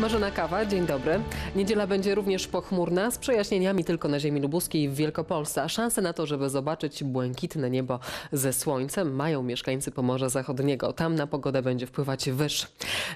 Marzena Kawa, dzień dobry. Niedziela będzie również pochmurna, z przejaśnieniami tylko na ziemi lubuskiej i w Wielkopolsce. A szanse na to, żeby zobaczyć błękitne niebo ze słońcem mają mieszkańcy Pomorza Zachodniego. Tam na pogodę będzie wpływać wyż.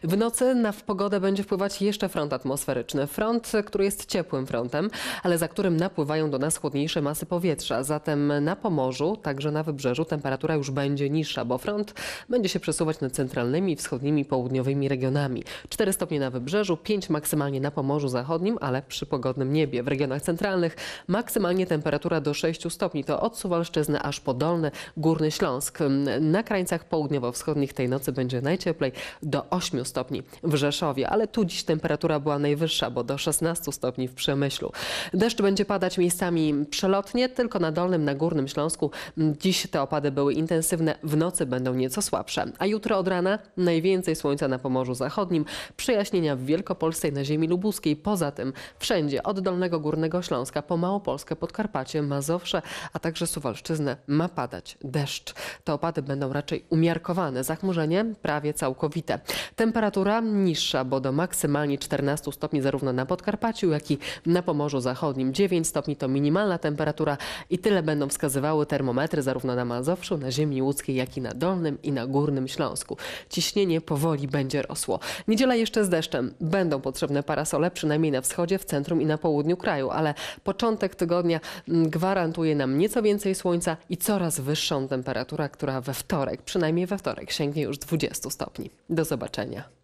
W nocy na pogodę będzie wpływać jeszcze front atmosferyczny. Front, który jest ciepłym frontem, ale za którym napływają do nas chłodniejsze masy powietrza. Zatem na Pomorzu, także na wybrzeżu temperatura już będzie niższa, bo front będzie się przesuwać nad centralnymi, wschodnimi, południowymi regionami. 4 stopnie na wybrzeżu, Podkarpaciu 5 maksymalnie na Pomorzu Zachodnim, ale przy pogodnym niebie. W regionach centralnych maksymalnie temperatura do 6 stopni. To od Suwalszczyzny aż po Dolny Górny Śląsk. Na krańcach południowo-wschodnich tej nocy będzie najcieplej do 8 stopni w Rzeszowie, ale tu dziś temperatura była najwyższa, bo do 16 stopni w Przemyślu. Deszcz będzie padać miejscami przelotnie, tylko na Dolnym, na Górnym Śląsku. Dziś te opady były intensywne, w nocy będą nieco słabsze. A jutro od rana najwięcej słońca na Pomorzu Zachodnim, przejaśnienia. w Wielkopolsce i na ziemi lubuskiej. Poza tym wszędzie, od Dolnego Górnego Śląska po Małopolskę, Podkarpacie, Mazowsze, a także Suwalszczyznę ma padać deszcz. Te opady będą raczej umiarkowane, zachmurzenie prawie całkowite. Temperatura niższa, bo do maksymalnie 14 stopni zarówno na Podkarpaciu, jak i na Pomorzu Zachodnim. 9 stopni to minimalna temperatura i tyle będą wskazywały termometry zarówno na Mazowszu, na ziemi łódzkiej, jak i na Dolnym i na Górnym Śląsku. Ciśnienie powoli będzie rosło. Niedziela jeszcze z deszczem będą potrzebne parasole, przynajmniej na wschodzie, w centrum i na południu kraju, ale początek tygodnia gwarantuje nam nieco więcej słońca i coraz wyższą temperaturę, która we wtorek, przynajmniej we wtorek, sięgnie już 20 stopni. Do zobaczenia.